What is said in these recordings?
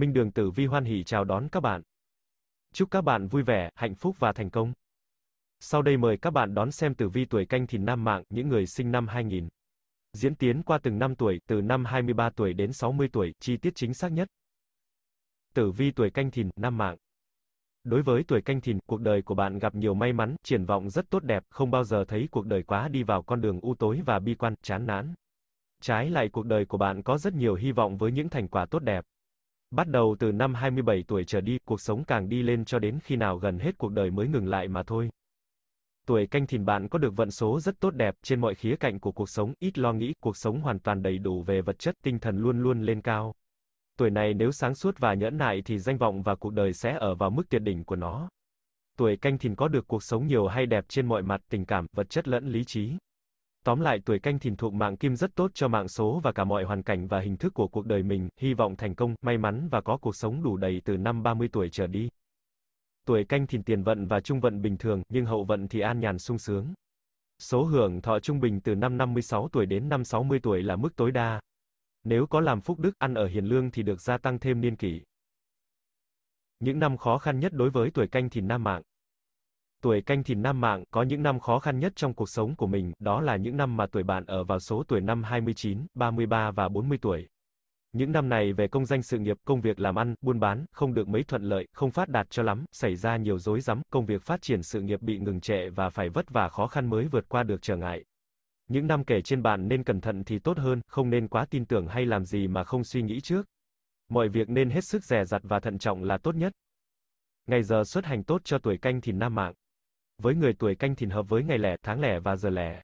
Minh Đường Tử Vi hoan hỉ chào đón các bạn. Chúc các bạn vui vẻ, hạnh phúc và thành công. Sau đây mời các bạn đón xem tử vi tuổi canh thìn nam mạng, những người sinh năm 2000. Diễn tiến qua từng năm tuổi, từ năm 23 tuổi đến 60 tuổi, chi tiết chính xác nhất. Tử vi tuổi canh thìn, nam mạng. Đối với tuổi canh thìn, cuộc đời của bạn gặp nhiều may mắn, triển vọng rất tốt đẹp, không bao giờ thấy cuộc đời quá đi vào con đường u tối và bi quan, chán nản. Trái lại cuộc đời của bạn có rất nhiều hy vọng với những thành quả tốt đẹp. Bắt đầu từ năm 27 tuổi trở đi, cuộc sống càng đi lên cho đến khi nào gần hết cuộc đời mới ngừng lại mà thôi. Tuổi canh thìn bạn có được vận số rất tốt đẹp trên mọi khía cạnh của cuộc sống, ít lo nghĩ, cuộc sống hoàn toàn đầy đủ về vật chất, tinh thần luôn luôn lên cao. Tuổi này nếu sáng suốt và nhẫn nại thì danh vọng và cuộc đời sẽ ở vào mức tuyệt đỉnh của nó. Tuổi canh thìn có được cuộc sống nhiều hay đẹp trên mọi mặt, tình cảm, vật chất lẫn lý trí. Tóm lại tuổi canh thìn thuộc mạng kim rất tốt cho mạng số và cả mọi hoàn cảnh và hình thức của cuộc đời mình, hy vọng thành công, may mắn và có cuộc sống đủ đầy từ năm 30 tuổi trở đi. Tuổi canh thìn tiền vận và trung vận bình thường, nhưng hậu vận thì an nhàn sung sướng. Số hưởng thọ trung bình từ năm 56 tuổi đến năm 60 tuổi là mức tối đa. Nếu có làm phúc đức ăn ở hiền lương thì được gia tăng thêm niên kỷ. Những năm khó khăn nhất đối với tuổi canh thìn nam mạng. Tuổi canh thìn nam mạng có những năm khó khăn nhất trong cuộc sống của mình, đó là những năm mà tuổi bạn ở vào số tuổi năm 29, 33 và 40 tuổi. Những năm này về công danh sự nghiệp, công việc làm ăn, buôn bán, không được mấy thuận lợi, không phát đạt cho lắm, xảy ra nhiều rối rắm, công việc phát triển sự nghiệp bị ngừng trệ và phải vất vả khó khăn mới vượt qua được trở ngại. Những năm kể trên bạn nên cẩn thận thì tốt hơn, không nên quá tin tưởng hay làm gì mà không suy nghĩ trước. Mọi việc nên hết sức dè dặt và thận trọng là tốt nhất. Ngày giờ xuất hành tốt cho tuổi canh thìn nam mạng với người tuổi canh thìn hợp với ngày lẻ, tháng lẻ và giờ lẻ.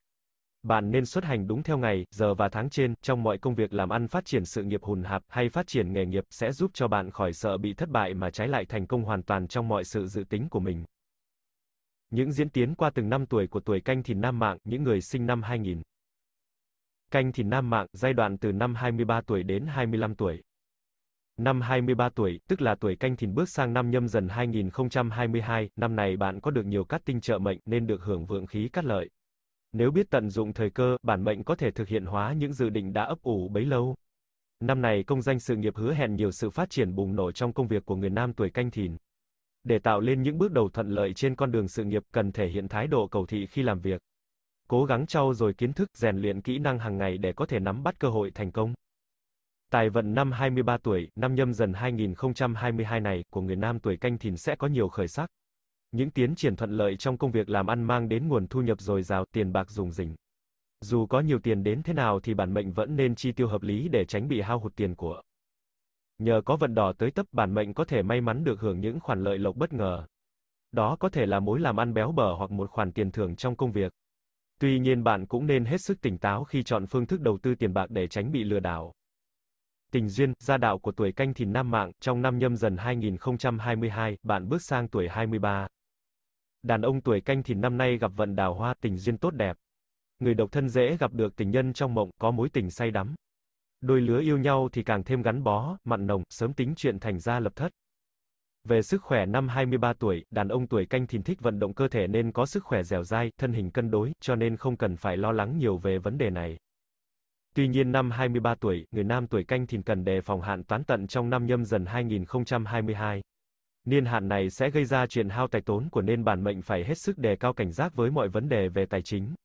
Bạn nên xuất hành đúng theo ngày, giờ và tháng trên, trong mọi công việc làm ăn phát triển sự nghiệp hùn hạp hay phát triển nghề nghiệp sẽ giúp cho bạn khỏi sợ bị thất bại mà trái lại thành công hoàn toàn trong mọi sự dự tính của mình. Những diễn tiến qua từng năm tuổi của tuổi canh thìn nam mạng, những người sinh năm 2000. Canh thìn nam mạng, giai đoạn từ năm 23 tuổi đến 25 tuổi. Năm 23 tuổi, tức là tuổi canh thìn bước sang năm nhâm dần 2022, năm này bạn có được nhiều cát tinh trợ mệnh nên được hưởng vượng khí cát lợi. Nếu biết tận dụng thời cơ, bản mệnh có thể thực hiện hóa những dự định đã ấp ủ bấy lâu. Năm này công danh sự nghiệp hứa hẹn nhiều sự phát triển bùng nổ trong công việc của người nam tuổi canh thìn. Để tạo lên những bước đầu thuận lợi trên con đường sự nghiệp cần thể hiện thái độ cầu thị khi làm việc. Cố gắng trau dồi kiến thức, rèn luyện kỹ năng hàng ngày để có thể nắm bắt cơ hội thành công. Tài vận năm 23 tuổi, năm nhâm dần 2022 này, của người nam tuổi canh thìn sẽ có nhiều khởi sắc. Những tiến triển thuận lợi trong công việc làm ăn mang đến nguồn thu nhập dồi dào, tiền bạc dùng rỉnh. Dù có nhiều tiền đến thế nào thì bản mệnh vẫn nên chi tiêu hợp lý để tránh bị hao hụt tiền của. Nhờ có vận đỏ tới tấp bản mệnh có thể may mắn được hưởng những khoản lợi lộc bất ngờ. Đó có thể là mối làm ăn béo bở hoặc một khoản tiền thưởng trong công việc. Tuy nhiên bạn cũng nên hết sức tỉnh táo khi chọn phương thức đầu tư tiền bạc để tránh bị lừa đảo tình duyên, gia đạo của tuổi canh thìn nam mạng, trong năm nhâm dần 2022, bạn bước sang tuổi 23. Đàn ông tuổi canh thìn năm nay gặp vận đào hoa, tình duyên tốt đẹp. Người độc thân dễ gặp được tình nhân trong mộng, có mối tình say đắm. Đôi lứa yêu nhau thì càng thêm gắn bó, mặn nồng, sớm tính chuyện thành gia lập thất. Về sức khỏe năm 23 tuổi, đàn ông tuổi canh thìn thích vận động cơ thể nên có sức khỏe dẻo dai, thân hình cân đối, cho nên không cần phải lo lắng nhiều về vấn đề này. Tuy nhiên năm 23 tuổi, người nam tuổi canh thìn cần đề phòng hạn toán tận trong năm nhâm dần 2022. Niên hạn này sẽ gây ra chuyện hao tài tốn của nên bản mệnh phải hết sức đề cao cảnh giác với mọi vấn đề về tài chính.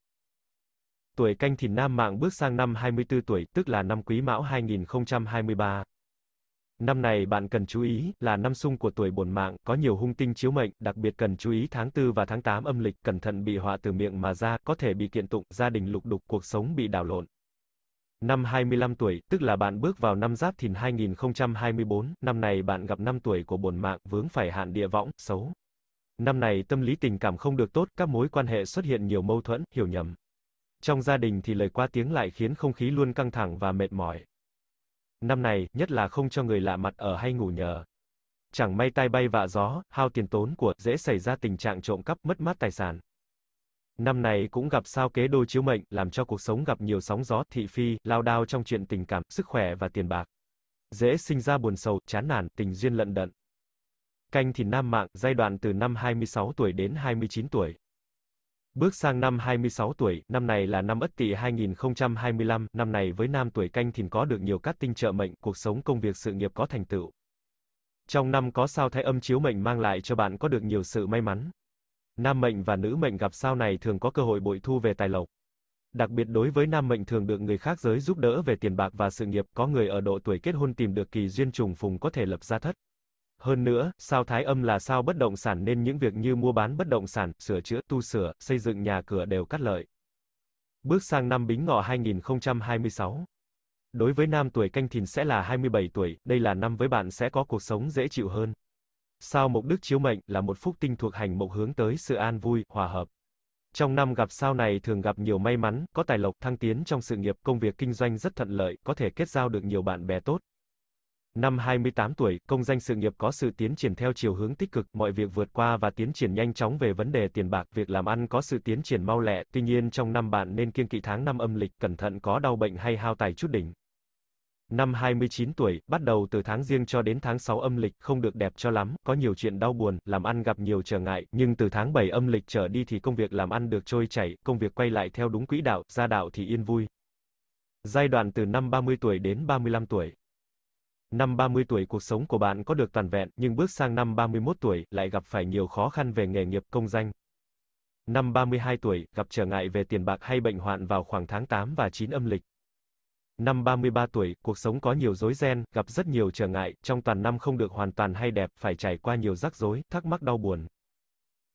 Tuổi canh thìn nam mạng bước sang năm 24 tuổi, tức là năm quý mão 2023. Năm này bạn cần chú ý, là năm sung của tuổi bổn mạng, có nhiều hung tinh chiếu mệnh, đặc biệt cần chú ý tháng 4 và tháng 8 âm lịch, cẩn thận bị họa từ miệng mà ra, có thể bị kiện tụng, gia đình lục đục, cuộc sống bị đảo lộn. Năm 25 tuổi, tức là bạn bước vào năm Giáp Thìn 2024, năm này bạn gặp năm tuổi của bổn mạng, vướng phải hạn địa võng, xấu. Năm này tâm lý tình cảm không được tốt, các mối quan hệ xuất hiện nhiều mâu thuẫn, hiểu nhầm. Trong gia đình thì lời qua tiếng lại khiến không khí luôn căng thẳng và mệt mỏi. Năm này, nhất là không cho người lạ mặt ở hay ngủ nhờ. Chẳng may tai bay vạ gió, hao tiền tốn của, dễ xảy ra tình trạng trộm cắp, mất mát tài sản. Năm này cũng gặp sao kế đô chiếu mệnh, làm cho cuộc sống gặp nhiều sóng gió, thị phi, lao đao trong chuyện tình cảm, sức khỏe và tiền bạc. Dễ sinh ra buồn sầu, chán nản, tình duyên lận đận. Canh thì nam mạng, giai đoạn từ năm 26 tuổi đến 29 tuổi. Bước sang năm 26 tuổi, năm này là năm Ất Tỵ 2025, năm này với nam tuổi canh thìn có được nhiều các tinh trợ mệnh, cuộc sống công việc sự nghiệp có thành tựu. Trong năm có sao thái âm chiếu mệnh mang lại cho bạn có được nhiều sự may mắn. Nam mệnh và nữ mệnh gặp sao này thường có cơ hội bội thu về tài lộc. Đặc biệt đối với nam mệnh thường được người khác giới giúp đỡ về tiền bạc và sự nghiệp, có người ở độ tuổi kết hôn tìm được kỳ duyên trùng phùng có thể lập gia thất. Hơn nữa, sao thái âm là sao bất động sản nên những việc như mua bán bất động sản, sửa chữa, tu sửa, xây dựng nhà cửa đều cắt lợi. Bước sang năm Bính Ngọ 2026. Đối với nam tuổi canh thìn sẽ là 27 tuổi, đây là năm với bạn sẽ có cuộc sống dễ chịu hơn. Sao mộc đức chiếu mệnh là một phúc tinh thuộc hành mộc hướng tới sự an vui, hòa hợp. Trong năm gặp sao này thường gặp nhiều may mắn, có tài lộc, thăng tiến trong sự nghiệp, công việc kinh doanh rất thuận lợi, có thể kết giao được nhiều bạn bè tốt. Năm 28 tuổi, công danh sự nghiệp có sự tiến triển theo chiều hướng tích cực, mọi việc vượt qua và tiến triển nhanh chóng về vấn đề tiền bạc, việc làm ăn có sự tiến triển mau lẹ, tuy nhiên trong năm bạn nên kiêng kỵ tháng năm âm lịch, cẩn thận có đau bệnh hay hao tài chút đỉnh. Năm 29 tuổi, bắt đầu từ tháng riêng cho đến tháng 6 âm lịch, không được đẹp cho lắm, có nhiều chuyện đau buồn, làm ăn gặp nhiều trở ngại, nhưng từ tháng 7 âm lịch trở đi thì công việc làm ăn được trôi chảy, công việc quay lại theo đúng quỹ đạo, gia đạo thì yên vui. Giai đoạn từ năm 30 tuổi đến 35 tuổi. Năm 30 tuổi cuộc sống của bạn có được toàn vẹn, nhưng bước sang năm 31 tuổi, lại gặp phải nhiều khó khăn về nghề nghiệp công danh. Năm 32 tuổi, gặp trở ngại về tiền bạc hay bệnh hoạn vào khoảng tháng 8 và 9 âm lịch. Năm 33 tuổi, cuộc sống có nhiều rối ren, gặp rất nhiều trở ngại, trong toàn năm không được hoàn toàn hay đẹp, phải trải qua nhiều rắc rối, thắc mắc đau buồn.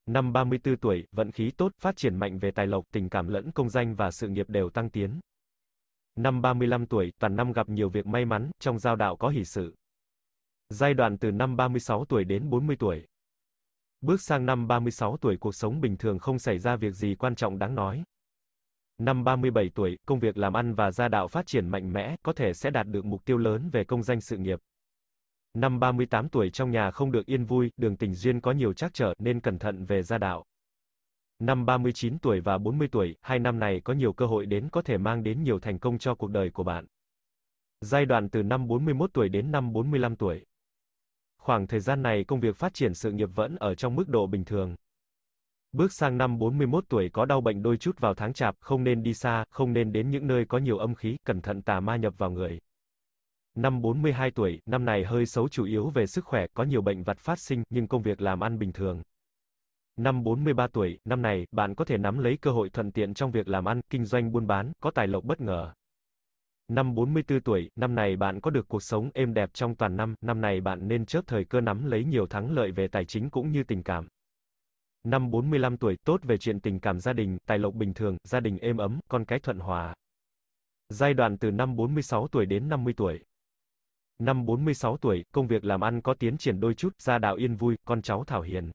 Năm 34 tuổi, vận khí tốt, phát triển mạnh về tài lộc, tình cảm lẫn công danh và sự nghiệp đều tăng tiến. Năm 35 tuổi, toàn năm gặp nhiều việc may mắn, trong giao đạo có hỷ sự. Giai đoạn từ năm 36 tuổi đến 40 tuổi. Bước sang năm 36 tuổi cuộc sống bình thường không xảy ra việc gì quan trọng đáng nói. Năm 37 tuổi, công việc làm ăn và gia đạo phát triển mạnh mẽ, có thể sẽ đạt được mục tiêu lớn về công danh sự nghiệp. Năm 38 tuổi trong nhà không được yên vui, đường tình duyên có nhiều trắc trở nên cẩn thận về gia đạo. Năm 39 tuổi và 40 tuổi, hai năm này có nhiều cơ hội đến có thể mang đến nhiều thành công cho cuộc đời của bạn. Giai đoạn từ năm 41 tuổi đến năm 45 tuổi. Khoảng thời gian này công việc phát triển sự nghiệp vẫn ở trong mức độ bình thường. Bước sang năm 41 tuổi có đau bệnh đôi chút vào tháng chạp, không nên đi xa, không nên đến những nơi có nhiều âm khí, cẩn thận tà ma nhập vào người. Năm 42 tuổi, năm này hơi xấu chủ yếu về sức khỏe, có nhiều bệnh vặt phát sinh, nhưng công việc làm ăn bình thường. Năm 43 tuổi, năm này, bạn có thể nắm lấy cơ hội thuận tiện trong việc làm ăn, kinh doanh buôn bán, có tài lộc bất ngờ. Năm 44 tuổi, năm này bạn có được cuộc sống êm đẹp trong toàn năm, năm này bạn nên chớp thời cơ nắm lấy nhiều thắng lợi về tài chính cũng như tình cảm. Năm 45 tuổi, tốt về chuyện tình cảm gia đình, tài lộc bình thường, gia đình êm ấm, con cái thuận hòa. Giai đoạn từ năm 46 tuổi đến 50 tuổi. Năm 46 tuổi, công việc làm ăn có tiến triển đôi chút, gia đạo yên vui, con cháu thảo hiền.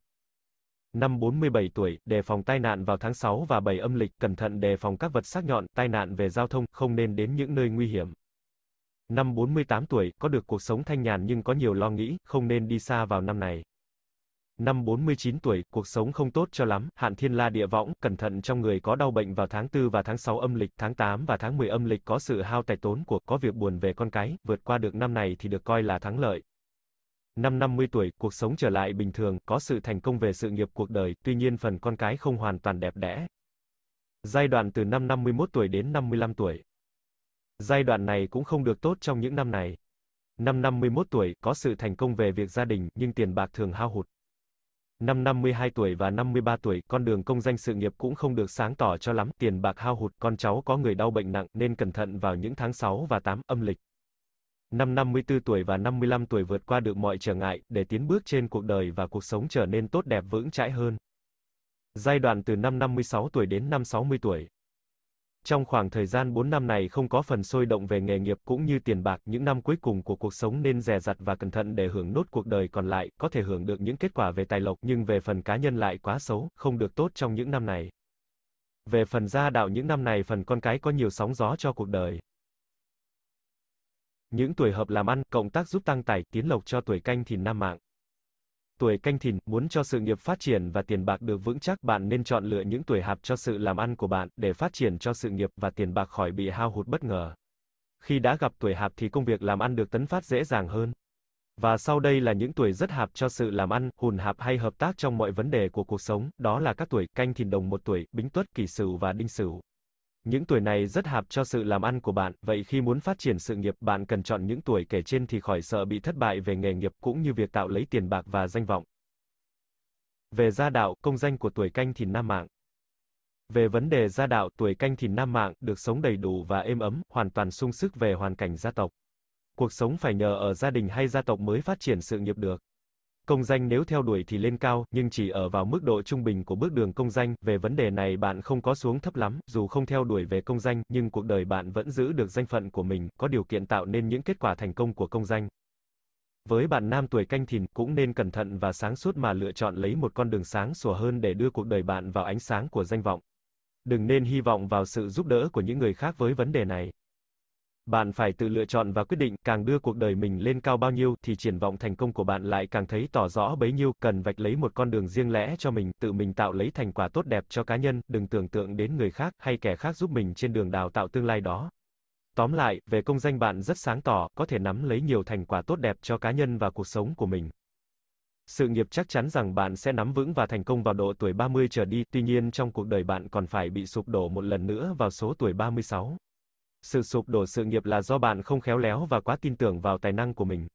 Năm 47 tuổi, đề phòng tai nạn vào tháng 6 và 7 âm lịch, cẩn thận đề phòng các vật sắc nhọn, tai nạn về giao thông, không nên đến những nơi nguy hiểm. Năm 48 tuổi, có được cuộc sống thanh nhàn nhưng có nhiều lo nghĩ, không nên đi xa vào năm này. Năm 49 tuổi, cuộc sống không tốt cho lắm, hạn thiên la địa võng, cẩn thận trong người có đau bệnh vào tháng 4 và tháng 6 âm lịch, tháng 8 và tháng 10 âm lịch có sự hao tài tốn của, có việc buồn về con cái, vượt qua được năm này thì được coi là thắng lợi. Năm 50 tuổi, cuộc sống trở lại bình thường, có sự thành công về sự nghiệp cuộc đời, tuy nhiên phần con cái không hoàn toàn đẹp đẽ. Giai đoạn từ năm 51 tuổi đến 55 tuổi. Giai đoạn này cũng không được tốt trong những năm này. Năm 51 tuổi, có sự thành công về việc gia đình, nhưng tiền bạc thường hao hụt. Năm 52 tuổi và 53 tuổi, con đường công danh sự nghiệp cũng không được sáng tỏ cho lắm, tiền bạc hao hụt, con cháu có người đau bệnh nặng nên cẩn thận vào những tháng 6 và 8 âm lịch. Năm 54 tuổi và 55 tuổi vượt qua được mọi trở ngại để tiến bước trên cuộc đời và cuộc sống trở nên tốt đẹp vững chãi hơn. Giai đoạn từ năm 56 tuổi đến năm 60 tuổi, trong khoảng thời gian 4 năm này không có phần sôi động về nghề nghiệp cũng như tiền bạc, những năm cuối cùng của cuộc sống nên dè dặt và cẩn thận để hưởng nốt cuộc đời còn lại, có thể hưởng được những kết quả về tài lộc nhưng về phần cá nhân lại quá xấu, không được tốt trong những năm này. Về phần gia đạo những năm này phần con cái có nhiều sóng gió cho cuộc đời. Những tuổi hợp làm ăn, cộng tác giúp tăng tài, tiến lộc cho tuổi canh thìn nam mạng tuổi canh thìn, muốn cho sự nghiệp phát triển và tiền bạc được vững chắc, bạn nên chọn lựa những tuổi hạp cho sự làm ăn của bạn, để phát triển cho sự nghiệp và tiền bạc khỏi bị hao hụt bất ngờ. Khi đã gặp tuổi hạp thì công việc làm ăn được tấn phát dễ dàng hơn. Và sau đây là những tuổi rất hạp cho sự làm ăn, hùn hạp hay hợp tác trong mọi vấn đề của cuộc sống, đó là các tuổi canh thìn đồng một tuổi, bính tuất, kỷ sửu và đinh sửu. Những tuổi này rất hạp cho sự làm ăn của bạn, vậy khi muốn phát triển sự nghiệp, bạn cần chọn những tuổi kể trên thì khỏi sợ bị thất bại về nghề nghiệp cũng như việc tạo lấy tiền bạc và danh vọng. Về gia đạo, công danh của tuổi canh thìn nam mạng. Về vấn đề gia đạo, tuổi canh thìn nam mạng được sống đầy đủ và êm ấm, hoàn toàn sung sức về hoàn cảnh gia tộc. Cuộc sống phải nhờ ở gia đình hay gia tộc mới phát triển sự nghiệp được. Công danh nếu theo đuổi thì lên cao, nhưng chỉ ở vào mức độ trung bình của bước đường công danh, về vấn đề này bạn không có xuống thấp lắm, dù không theo đuổi về công danh, nhưng cuộc đời bạn vẫn giữ được danh phận của mình, có điều kiện tạo nên những kết quả thành công của công danh. Với bạn nam tuổi canh thìn, cũng nên cẩn thận và sáng suốt mà lựa chọn lấy một con đường sáng sủa hơn để đưa cuộc đời bạn vào ánh sáng của danh vọng. Đừng nên hy vọng vào sự giúp đỡ của những người khác với vấn đề này. Bạn phải tự lựa chọn và quyết định, càng đưa cuộc đời mình lên cao bao nhiêu thì triển vọng thành công của bạn lại càng thấy tỏ rõ bấy nhiêu, cần vạch lấy một con đường riêng lẽ cho mình, tự mình tạo lấy thành quả tốt đẹp cho cá nhân, đừng tưởng tượng đến người khác hay kẻ khác giúp mình trên đường đào tạo tương lai đó. Tóm lại, về công danh bạn rất sáng tỏ, có thể nắm lấy nhiều thành quả tốt đẹp cho cá nhân và cuộc sống của mình. Sự nghiệp chắc chắn rằng bạn sẽ nắm vững và thành công vào độ tuổi 30 trở đi, tuy nhiên trong cuộc đời bạn còn phải bị sụp đổ một lần nữa vào số tuổi 36. Sự sụp đổ sự nghiệp là do bạn không khéo léo và quá tin tưởng vào tài năng của mình.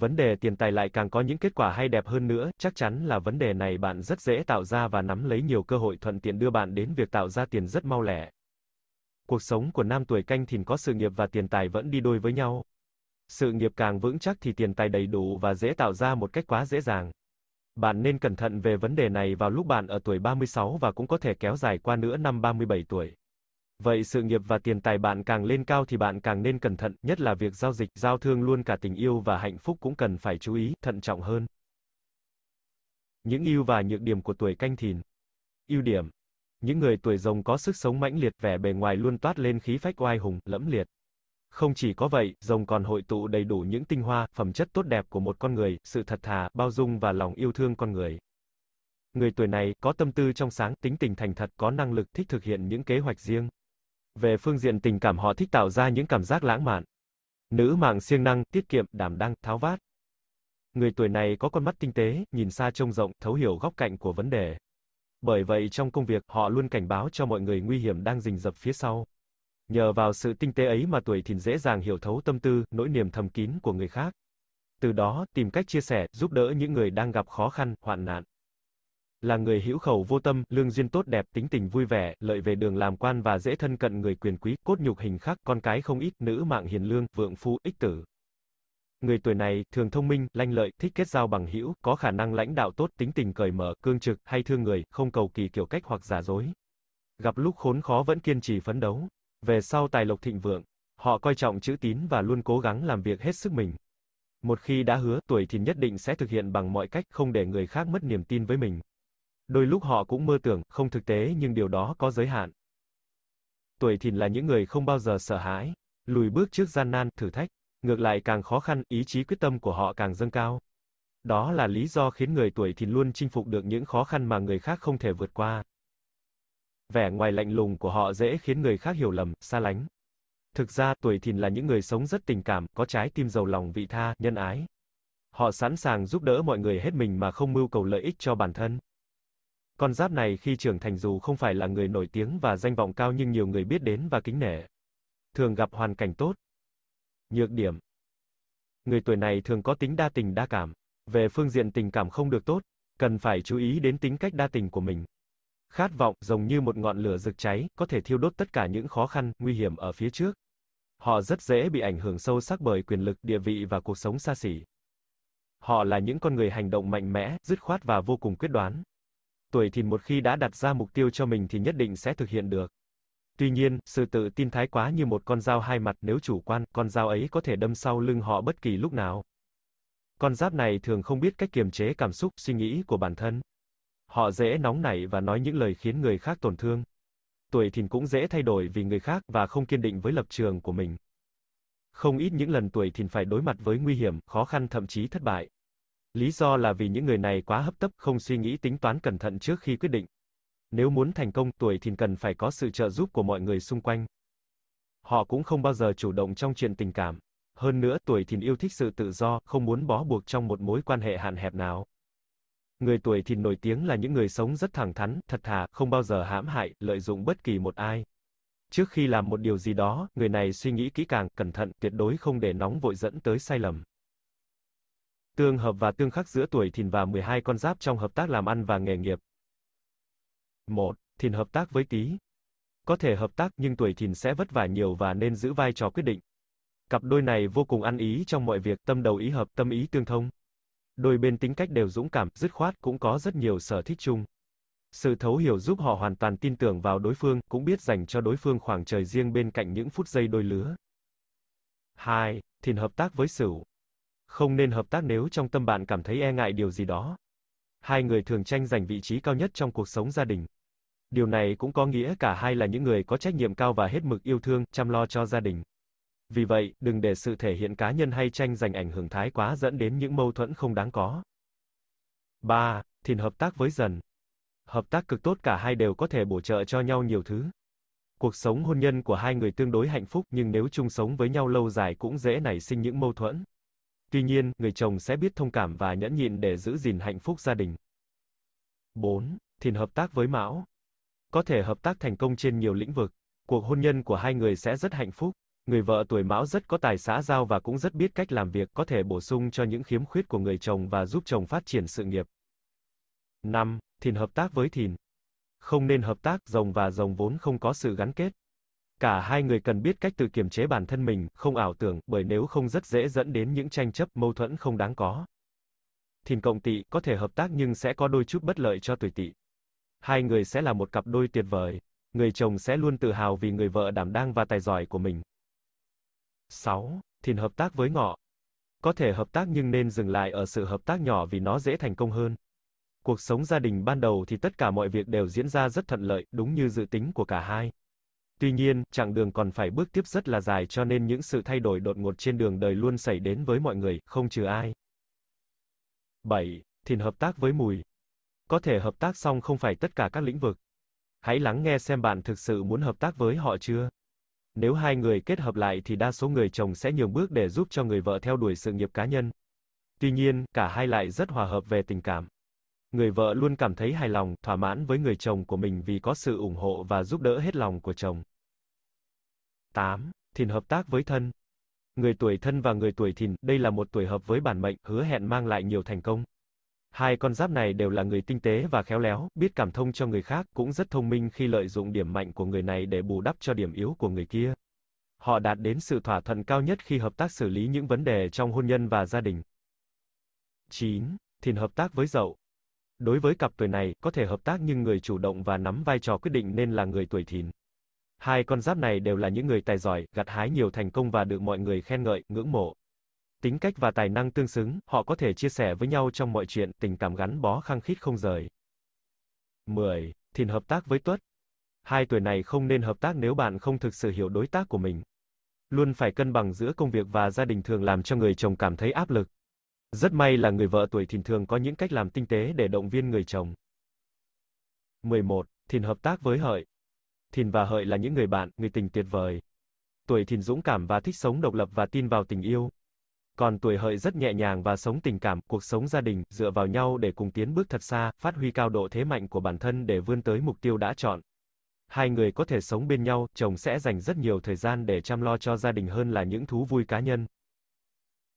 Vấn đề tiền tài lại càng có những kết quả hay đẹp hơn nữa, chắc chắn là vấn đề này bạn rất dễ tạo ra và nắm lấy nhiều cơ hội thuận tiện đưa bạn đến việc tạo ra tiền rất mau lẻ. Cuộc sống của nam tuổi canh thìn có sự nghiệp và tiền tài vẫn đi đôi với nhau. Sự nghiệp càng vững chắc thì tiền tài đầy đủ và dễ tạo ra một cách quá dễ dàng. Bạn nên cẩn thận về vấn đề này vào lúc bạn ở tuổi 36 và cũng có thể kéo dài qua nữa năm 37 tuổi. Vậy sự nghiệp và tiền tài bạn càng lên cao thì bạn càng nên cẩn thận, nhất là việc giao dịch, giao thương luôn cả tình yêu và hạnh phúc cũng cần phải chú ý, thận trọng hơn. Những ưu và nhược điểm của tuổi canh thìn. Ưu điểm. Những người tuổi rồng có sức sống mãnh liệt, vẻ bề ngoài luôn toát lên khí phách oai hùng, lẫm liệt. Không chỉ có vậy, rồng còn hội tụ đầy đủ những tinh hoa, phẩm chất tốt đẹp của một con người, sự thật thà, bao dung và lòng yêu thương con người. Người tuổi này có tâm tư trong sáng, tính tình thành thật, có năng lực thích thực hiện những kế hoạch riêng. Về phương diện tình cảm họ thích tạo ra những cảm giác lãng mạn. Nữ mạng siêng năng, tiết kiệm, đảm đang, tháo vát. Người tuổi này có con mắt tinh tế, nhìn xa trông rộng, thấu hiểu góc cạnh của vấn đề. Bởi vậy trong công việc, họ luôn cảnh báo cho mọi người nguy hiểm đang rình rập phía sau. Nhờ vào sự tinh tế ấy mà tuổi thìn dễ dàng hiểu thấu tâm tư, nỗi niềm thầm kín của người khác. Từ đó, tìm cách chia sẻ, giúp đỡ những người đang gặp khó khăn, hoạn nạn là người hữu khẩu vô tâm, lương duyên tốt đẹp, tính tình vui vẻ, lợi về đường làm quan và dễ thân cận người quyền quý, cốt nhục hình khắc, con cái không ít, nữ mạng hiền lương, vượng phu, ích tử. Người tuổi này thường thông minh, lanh lợi, thích kết giao bằng hữu, có khả năng lãnh đạo tốt, tính tình cởi mở, cương trực, hay thương người, không cầu kỳ kiểu cách hoặc giả dối. Gặp lúc khốn khó vẫn kiên trì phấn đấu. Về sau tài lộc thịnh vượng, họ coi trọng chữ tín và luôn cố gắng làm việc hết sức mình. Một khi đã hứa, tuổi thì nhất định sẽ thực hiện bằng mọi cách, không để người khác mất niềm tin với mình. Đôi lúc họ cũng mơ tưởng, không thực tế nhưng điều đó có giới hạn. Tuổi thìn là những người không bao giờ sợ hãi, lùi bước trước gian nan, thử thách, ngược lại càng khó khăn, ý chí quyết tâm của họ càng dâng cao. Đó là lý do khiến người tuổi thìn luôn chinh phục được những khó khăn mà người khác không thể vượt qua. Vẻ ngoài lạnh lùng của họ dễ khiến người khác hiểu lầm, xa lánh. Thực ra, tuổi thìn là những người sống rất tình cảm, có trái tim giàu lòng vị tha, nhân ái. Họ sẵn sàng giúp đỡ mọi người hết mình mà không mưu cầu lợi ích cho bản thân. Con giáp này khi trưởng thành dù không phải là người nổi tiếng và danh vọng cao nhưng nhiều người biết đến và kính nể. Thường gặp hoàn cảnh tốt. Nhược điểm. Người tuổi này thường có tính đa tình đa cảm. Về phương diện tình cảm không được tốt, cần phải chú ý đến tính cách đa tình của mình. Khát vọng, giống như một ngọn lửa rực cháy, có thể thiêu đốt tất cả những khó khăn, nguy hiểm ở phía trước. Họ rất dễ bị ảnh hưởng sâu sắc bởi quyền lực, địa vị và cuộc sống xa xỉ. Họ là những con người hành động mạnh mẽ, dứt khoát và vô cùng quyết đoán tuổi thìn một khi đã đặt ra mục tiêu cho mình thì nhất định sẽ thực hiện được. Tuy nhiên, sự tự tin thái quá như một con dao hai mặt nếu chủ quan, con dao ấy có thể đâm sau lưng họ bất kỳ lúc nào. Con giáp này thường không biết cách kiềm chế cảm xúc, suy nghĩ của bản thân. Họ dễ nóng nảy và nói những lời khiến người khác tổn thương. Tuổi thìn cũng dễ thay đổi vì người khác và không kiên định với lập trường của mình. Không ít những lần tuổi thìn phải đối mặt với nguy hiểm, khó khăn thậm chí thất bại. Lý do là vì những người này quá hấp tấp, không suy nghĩ tính toán cẩn thận trước khi quyết định. Nếu muốn thành công, tuổi thì cần phải có sự trợ giúp của mọi người xung quanh. Họ cũng không bao giờ chủ động trong chuyện tình cảm. Hơn nữa, tuổi thìn yêu thích sự tự do, không muốn bó buộc trong một mối quan hệ hạn hẹp nào. Người tuổi thìn nổi tiếng là những người sống rất thẳng thắn, thật thà, không bao giờ hãm hại, lợi dụng bất kỳ một ai. Trước khi làm một điều gì đó, người này suy nghĩ kỹ càng, cẩn thận, tuyệt đối không để nóng vội dẫn tới sai lầm tương hợp và tương khắc giữa tuổi Thìn và 12 con giáp trong hợp tác làm ăn và nghề nghiệp. 1. Thìn hợp tác với Tý. Có thể hợp tác nhưng tuổi Thìn sẽ vất vả nhiều và nên giữ vai trò quyết định. Cặp đôi này vô cùng ăn ý trong mọi việc, tâm đầu ý hợp, tâm ý tương thông. Đôi bên tính cách đều dũng cảm, dứt khoát, cũng có rất nhiều sở thích chung. Sự thấu hiểu giúp họ hoàn toàn tin tưởng vào đối phương, cũng biết dành cho đối phương khoảng trời riêng bên cạnh những phút giây đôi lứa. 2. Thìn hợp tác với Sửu không nên hợp tác nếu trong tâm bạn cảm thấy e ngại điều gì đó. Hai người thường tranh giành vị trí cao nhất trong cuộc sống gia đình. Điều này cũng có nghĩa cả hai là những người có trách nhiệm cao và hết mực yêu thương, chăm lo cho gia đình. Vì vậy, đừng để sự thể hiện cá nhân hay tranh giành ảnh hưởng thái quá dẫn đến những mâu thuẫn không đáng có. 3. Thìn hợp tác với dần. Hợp tác cực tốt cả hai đều có thể bổ trợ cho nhau nhiều thứ. Cuộc sống hôn nhân của hai người tương đối hạnh phúc nhưng nếu chung sống với nhau lâu dài cũng dễ nảy sinh những mâu thuẫn. Tuy nhiên, người chồng sẽ biết thông cảm và nhẫn nhịn để giữ gìn hạnh phúc gia đình. 4. Thìn hợp tác với Mão. Có thể hợp tác thành công trên nhiều lĩnh vực. Cuộc hôn nhân của hai người sẽ rất hạnh phúc. Người vợ tuổi Mão rất có tài xã giao và cũng rất biết cách làm việc, có thể bổ sung cho những khiếm khuyết của người chồng và giúp chồng phát triển sự nghiệp. 5. Thìn hợp tác với Thìn. Không nên hợp tác rồng và rồng vốn không có sự gắn kết. Cả hai người cần biết cách tự kiềm chế bản thân mình, không ảo tưởng, bởi nếu không rất dễ dẫn đến những tranh chấp, mâu thuẫn không đáng có. Thìn cộng tỵ có thể hợp tác nhưng sẽ có đôi chút bất lợi cho tuổi tỵ. Hai người sẽ là một cặp đôi tuyệt vời. Người chồng sẽ luôn tự hào vì người vợ đảm đang và tài giỏi của mình. 6. Thìn hợp tác với ngọ. Có thể hợp tác nhưng nên dừng lại ở sự hợp tác nhỏ vì nó dễ thành công hơn. Cuộc sống gia đình ban đầu thì tất cả mọi việc đều diễn ra rất thuận lợi, đúng như dự tính của cả hai. Tuy nhiên, chặng đường còn phải bước tiếp rất là dài cho nên những sự thay đổi đột ngột trên đường đời luôn xảy đến với mọi người, không trừ ai. 7. Thìn hợp tác với mùi. Có thể hợp tác xong không phải tất cả các lĩnh vực. Hãy lắng nghe xem bạn thực sự muốn hợp tác với họ chưa. Nếu hai người kết hợp lại thì đa số người chồng sẽ nhường bước để giúp cho người vợ theo đuổi sự nghiệp cá nhân. Tuy nhiên, cả hai lại rất hòa hợp về tình cảm người vợ luôn cảm thấy hài lòng, thỏa mãn với người chồng của mình vì có sự ủng hộ và giúp đỡ hết lòng của chồng. 8. Thìn hợp tác với thân. Người tuổi thân và người tuổi thìn, đây là một tuổi hợp với bản mệnh, hứa hẹn mang lại nhiều thành công. Hai con giáp này đều là người tinh tế và khéo léo, biết cảm thông cho người khác, cũng rất thông minh khi lợi dụng điểm mạnh của người này để bù đắp cho điểm yếu của người kia. Họ đạt đến sự thỏa thuận cao nhất khi hợp tác xử lý những vấn đề trong hôn nhân và gia đình. 9. Thìn hợp tác với Dậu. Đối với cặp tuổi này, có thể hợp tác nhưng người chủ động và nắm vai trò quyết định nên là người tuổi thìn. Hai con giáp này đều là những người tài giỏi, gặt hái nhiều thành công và được mọi người khen ngợi, ngưỡng mộ. Tính cách và tài năng tương xứng, họ có thể chia sẻ với nhau trong mọi chuyện, tình cảm gắn bó khăng khít không rời. 10. Thìn hợp tác với Tuất. Hai tuổi này không nên hợp tác nếu bạn không thực sự hiểu đối tác của mình. Luôn phải cân bằng giữa công việc và gia đình thường làm cho người chồng cảm thấy áp lực. Rất may là người vợ tuổi thìn thường có những cách làm tinh tế để động viên người chồng. 11. Thìn hợp tác với hợi. Thìn và hợi là những người bạn, người tình tuyệt vời. Tuổi thìn dũng cảm và thích sống độc lập và tin vào tình yêu. Còn tuổi hợi rất nhẹ nhàng và sống tình cảm, cuộc sống gia đình, dựa vào nhau để cùng tiến bước thật xa, phát huy cao độ thế mạnh của bản thân để vươn tới mục tiêu đã chọn. Hai người có thể sống bên nhau, chồng sẽ dành rất nhiều thời gian để chăm lo cho gia đình hơn là những thú vui cá nhân.